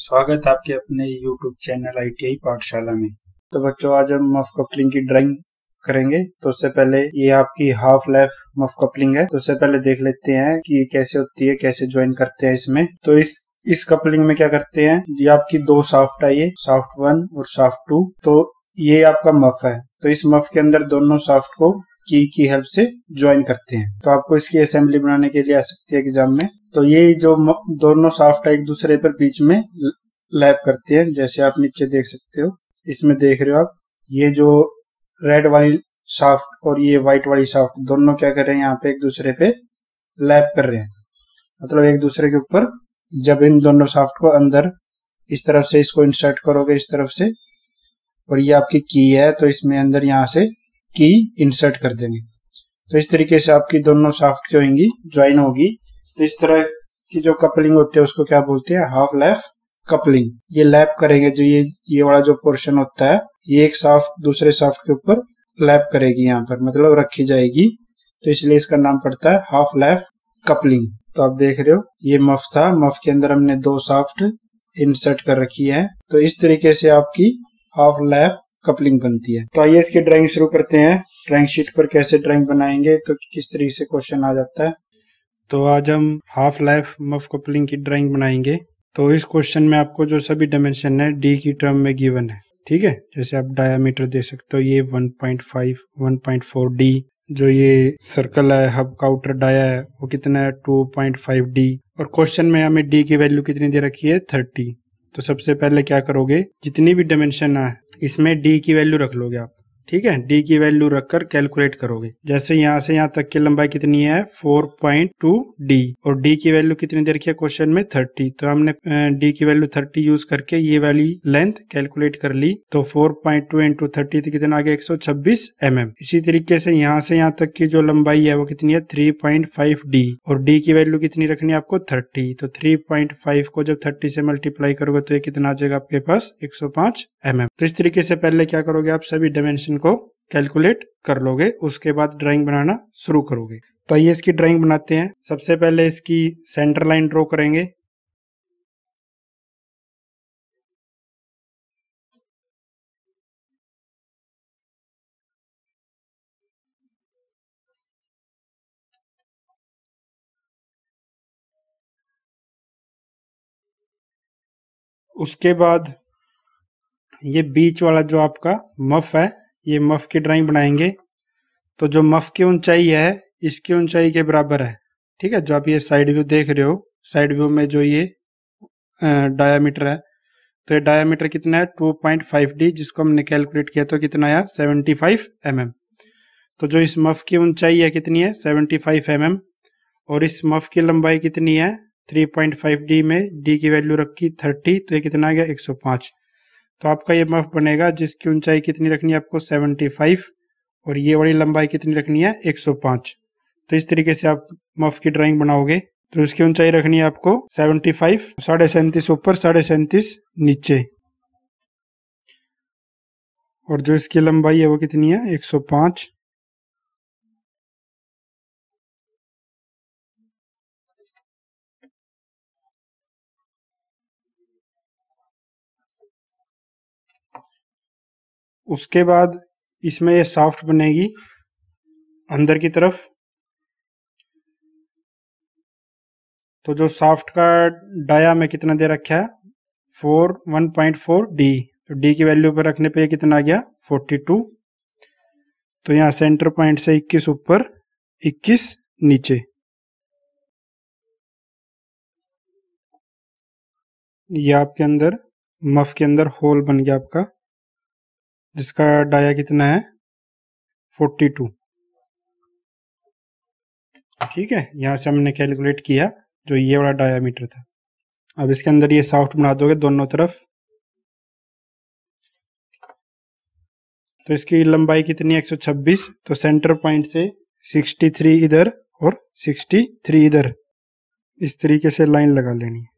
स्वागत है आपके अपने YouTube चैनल आई पाठशाला में तो बच्चों आज हम मफ कपलिंग की ड्राइंग करेंगे तो उससे पहले ये आपकी हाफ लाइफ मफ कपलिंग है तो उससे पहले देख लेते हैं कि ये कैसे होती है कैसे ज्वाइन करते हैं इसमें तो इस इस कपलिंग में क्या करते हैं ये आपकी दो साफ्ट आई है साफ्ट वन और साफ्ट टू तो ये आपका मफ है तो इस मफ के अंदर दोनों साफ्ट को की की हेल्प से ज्वाइन करते हैं तो आपको इसकी असेंबली बनाने के लिए आ सकती है एग्जाम में तो ये जो दोनों साफ्ट एक दूसरे पर बीच में लैप करते हैं जैसे आप नीचे देख सकते हो इसमें देख रहे हो आप ये जो रेड वाली साफ्ट और ये व्हाइट वाली साफ्ट दोनों क्या कर रहे हैं यहाँ पे एक दूसरे पे लैप कर रहे हैं मतलब एक दूसरे के ऊपर जब इन दोनों साफ्ट को अंदर इस तरफ से इसको इंसर्ट करोगे इस तरफ से और ये आपकी की है तो इसमें अंदर यहाँ से की इंसर्ट कर देंगे तो इस तरीके से आपकी दोनों साफ्ट जो होंगी ज्वाइन होगी तो इस तरह की जो कपलिंग होती है उसको क्या बोलते हैं हाफ लैफ कपलिंग ये लैप करेंगे जो ये ये वाला जो पोर्शन होता है ये एक साफ्ट दूसरे साफ्ट के ऊपर लैप करेगी यहाँ पर मतलब रखी जाएगी तो इसलिए इसका नाम पड़ता है हाफ लैफ कपलिंग तो आप देख रहे हो ये मफ था मफ के अंदर हमने दो साफ्ट इंसर्ट कर रखी है तो इस तरीके से आपकी हाफ लैप कपलिंग बनती है तो आइए इसकी ड्राइंग शुरू करते हैं ड्राइंग शीट पर कैसे ड्राइंग बनाएंगे तो किस तरीके से क्वेश्चन आ जाता है तो आज हम हाफ लाइफ मफ कपलिंग की ड्राइंग बनाएंगे तो इस क्वेश्चन में आपको जो सभी डायमेंशन है डी की टर्म में गिवन है ठीक है जैसे आप डायामीटर दे सकते हो ये 1.5 1.4 डी जो ये सर्कल है हब का आउटर डाया है वो कितना है 2.5 डी और क्वेश्चन में हमें डी की वैल्यू कितनी दे रखी है 30 तो सबसे पहले क्या करोगे जितनी भी डायमेंशन है इसमें डी की वैल्यू रख लोगे आप ठीक है डी की वैल्यू रखकर कैलकुलेट करोगे जैसे यहाँ से यहाँ तक की लंबाई कितनी है 4.2 डी और डी की वैल्यू कितनी दे रखी है क्वेश्चन में 30 तो हमने डी की वैल्यू 30 यूज करके ये वाली लेंथ कैलकुलेट कर ली तो 4.2 पॉइंट टू इंटू थर्टी कितना आ गया एक सौ mm. इसी तरीके से यहाँ से यहाँ तक की जो लंबाई है वो कितनी है फाइव डी और डी की वैल्यू कितनी रखनी है आपको थर्टी तो फाइव को जब थर्टी से मल्टीप्लाई करोगे तो ये कितना आ जाएगा आपके पास पांच एम mm. तो इस तरीके से पहले क्या करोगे आप सभी डायमेंशन को कैलकुलेट कर लोगे उसके बाद ड्राइंग बनाना शुरू करोगे तो आइए इसकी ड्राइंग बनाते हैं सबसे पहले इसकी सेंटर लाइन ड्रॉ करेंगे उसके बाद ये बीच वाला जो आपका मफ है ये मफ की ड्राइंग बनाएंगे तो जो मफ की ऊंचाई है इसकी ऊंचाई के बराबर है ठीक है जो आप ये साइड व्यू देख रहे हो साइड व्यू में जो ये डायामीटर है तो ये डायामीटर कितना है फाइव डी जिसको हमने कैलकुलेट किया तो कितना आया 75 फाइव mm. तो जो इस मफ की ऊंचाई है कितनी है 75 फाइव mm, और इस मफ की लंबाई कितनी है फाइव डी में डी की वैल्यू रखी 30 तो ये कितना आ गया पांच तो आपका ये मफ बनेगा जिसकी ऊंचाई कितनी रखनी है आपको 75 और ये वाली लंबाई कितनी रखनी है 105 तो इस तरीके से आप मफ की ड्राइंग बनाओगे तो इसकी ऊंचाई रखनी है आपको 75 फाइव साढ़े सैंतीस ऊपर साढ़े सैंतीस नीचे और जो इसकी लंबाई है वो कितनी है 105 उसके बाद इसमें ये सॉफ्ट बनेगी अंदर की तरफ तो जो सॉफ्ट का डाया में कितना दे रखा है four one point four D तो डी की वैल्यू पर रखने पे ये कितना आ गया फोर्टी टू तो यहाँ सेंटर पॉइंट से इक्कीस ऊपर इक्कीस नीचे ये आपके अंदर मफ के अंदर होल बन गया आपका जिसका डाया कितना है फोर्टी टू ठीक है यहाँ से हमने कैलकुलेट किया जो ये वाला डायामीटर था अब इसके अंदर ये सॉफ्ट बना दोगे दोनों तरफ तो इसकी लंबाई कितनी सौ 126 तो सेंटर पॉइंट से 63 इधर और 63 इधर इस तरीके से लाइन लगा लेनी है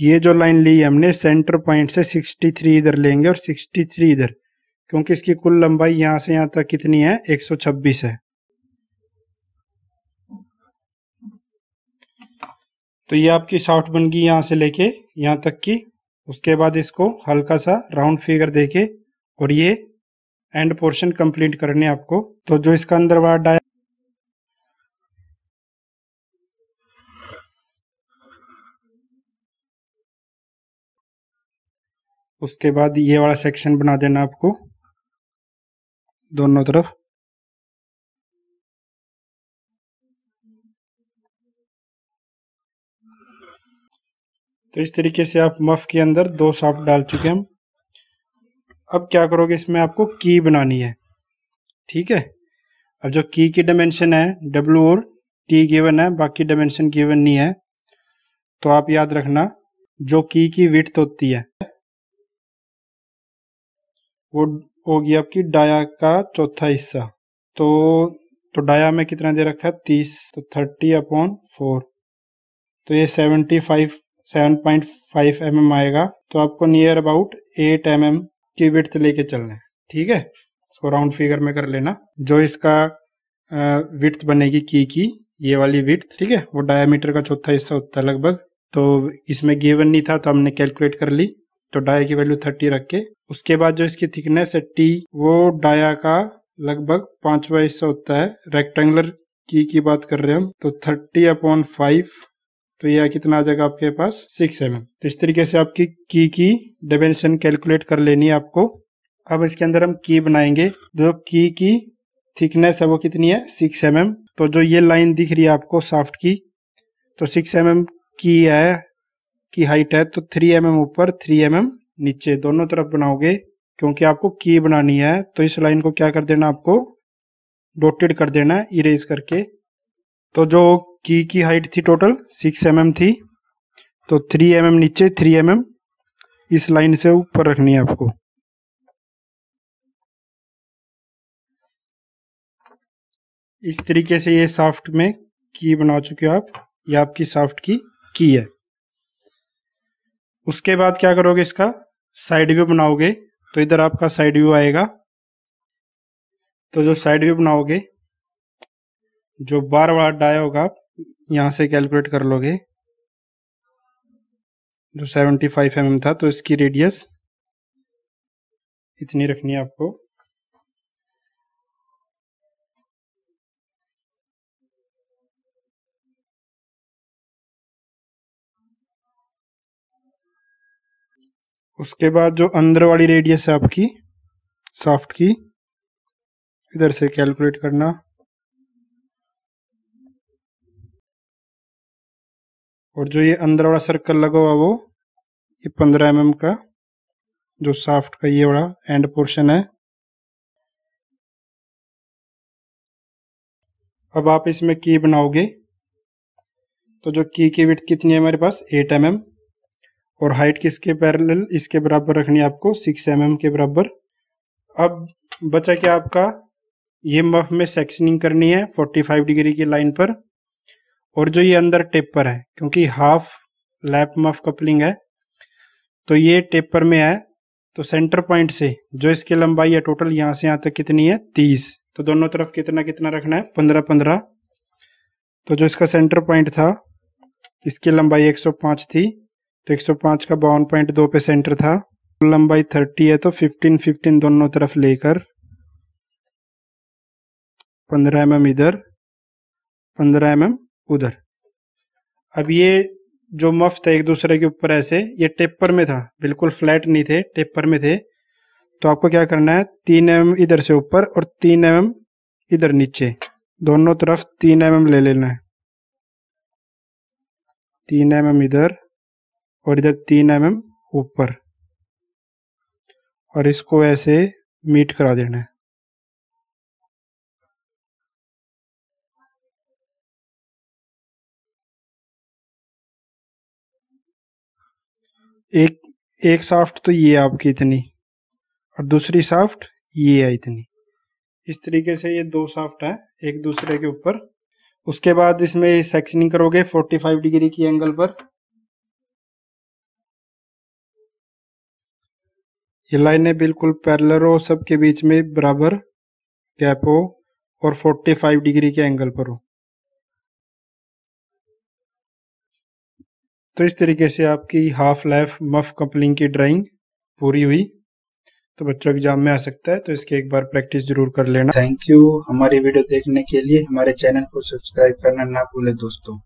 ये जो लाइन ली हमने सेंटर पॉइंट से 63 इधर लेंगे और 63 इधर क्योंकि इसकी कुल लंबाई यहां से यहां तक कितनी है 126 है तो ये आपकी शॉर्ट बन गई यहां से लेके यहाँ तक की उसके बाद इसको हल्का सा राउंड फिगर देके और ये एंड पोर्शन कंप्लीट करने आपको तो जो इसका अंदर वाला उसके बाद ये वाला सेक्शन बना देना आपको दोनों तरफ तो इस तरीके से आप मफ के अंदर दो साफ डाल चुके हैं अब क्या करोगे इसमें आपको की बनानी है ठीक है अब जो की की डायमेंशन है डब्लू और टी गिवन है बाकी डायमेंशन गिवन नहीं है तो आप याद रखना जो की की विथ होती है वो हो गया आपकी डाया का चौथा हिस्सा तो तो डाया में कितना दे रखा है तीस तो थर्टी अपॉन फोर तो ये seventy five seven point five M M आएगा तो आपको near about eight M M की विथ लेके चलना है ठीक है इसको राउंड फिगर में कर लेना जो इसका विथ बनेगी की की ये वाली विथ ठीक है वो डायामीटर का चौथा हिस्सा होता है लगभग तो इसमें गिवन नहीं था तो हमने कैलकुलेट कर ली तो डाया की वैल्यू थर्टी रख के उसके बाद जो इसकी थिकनेस है टी वो डाया का लगभग पांचवा हिस्सा होता है रेक्टेंगुलर की की बात कर रहे हैं हम तो थर्टी अपॉन फाइव तो यह कितना आ जाएगा आपके पास सिक्स एम तो इस तरीके से आपकी की की डिमेंशन कैलकुलेट कर लेनी है आपको अब इसके अंदर हम की बनाएंगे जो की की थिकनेस है वो कितनी है सिक्स एम तो जो ये लाइन दिख रही है आपको साफ्ट की तो सिक्स एम की है की हाइट है तो थ्री एम mm ऊपर थ्री एम mm नीचे दोनों तरफ बनाओगे क्योंकि आपको की बनानी है तो इस लाइन को क्या कर देना आपको डोटेड कर देना है इरेज करके तो जो की की हाइट थी टोटल सिक्स एम mm थी तो थ्री एम mm नीचे थ्री एम mm इस लाइन से ऊपर रखनी है आपको इस तरीके से ये साफ्ट में की बना चुके हो आप ये आपकी साफ्ट की की है उसके बाद क्या करोगे इसका साइड व्यू बनाओगे तो इधर आपका साइड व्यू आएगा तो जो साइड व्यू बनाओगे जो बार बार डाया होगा आप यहां से कैलकुलेट कर लोगे जो 75 फाइव mm था तो इसकी रेडियस इतनी रखनी है आपको उसके बाद जो अंदर वाली रेडियस है आपकी सॉफ्ट की इधर से कैलकुलेट करना और जो ये अंदर वाला सर्कल लगा हुआ वो ये पंद्रह एम mm का जो साफ्ट का ये वाला एंड पोर्शन है अब आप इसमें की बनाओगे तो जो की की विथ कितनी है मेरे पास एट एम mm, और हाइट किसके पैरेलल इसके बराबर रखनी है आपको सिक्स एम mm के बराबर अब बचा क्या आपका ये मफ में सेक्शनिंग करनी है 45 डिग्री की लाइन पर और जो ये अंदर टेपर है क्योंकि हाफ लैप मफ कपलिंग है तो ये टेपर में है तो सेंटर पॉइंट से जो इसकी लंबाई है टोटल यहाँ से यहाँ तक कितनी है तीस तो दोनों तरफ कितना कितना रखना है पंद्रह पंद्रह तो जो इसका सेंटर पॉइंट था इसकी लंबाई 105 थी तो 105 का बावन पॉइंट दो पे सेंटर था लंबाई 30 है तो 15 15 दोनों तरफ लेकर 15 एम इधर 15 एम एम उधर अब ये जो मफ्त है एक दूसरे के ऊपर ऐसे ये टेपर में था बिल्कुल फ्लैट नहीं थे टेपर में थे तो आपको क्या करना है तीन एम इधर से ऊपर और तीन एम इधर नीचे दोनों तरफ तीन एम ले लेना है तीन एम इधर और इधर तीन एम एम ऊपर और इसको ऐसे मीट करा देना है एक एक साफ्ट तो ये आपकी इतनी और दूसरी साफ्ट ये है इतनी इस तरीके से ये दो साफ्ट है एक दूसरे के ऊपर उसके बाद इसमें सेक्शनिंग करोगे 45 डिग्री की एंगल पर ये लाइनें बिल्कुल पैरलर हो सबके बीच में बराबर गैप हो और 45 डिग्री के एंगल पर हो तो इस तरीके से आपकी हाफ लाइफ मफ कपलिंग की ड्राइंग पूरी हुई तो बच्चों एग्जाम में आ सकता है तो इसकी एक बार प्रैक्टिस जरूर कर लेना थैंक यू हमारी वीडियो देखने के लिए हमारे चैनल को सब्सक्राइब करना ना भूले दोस्तों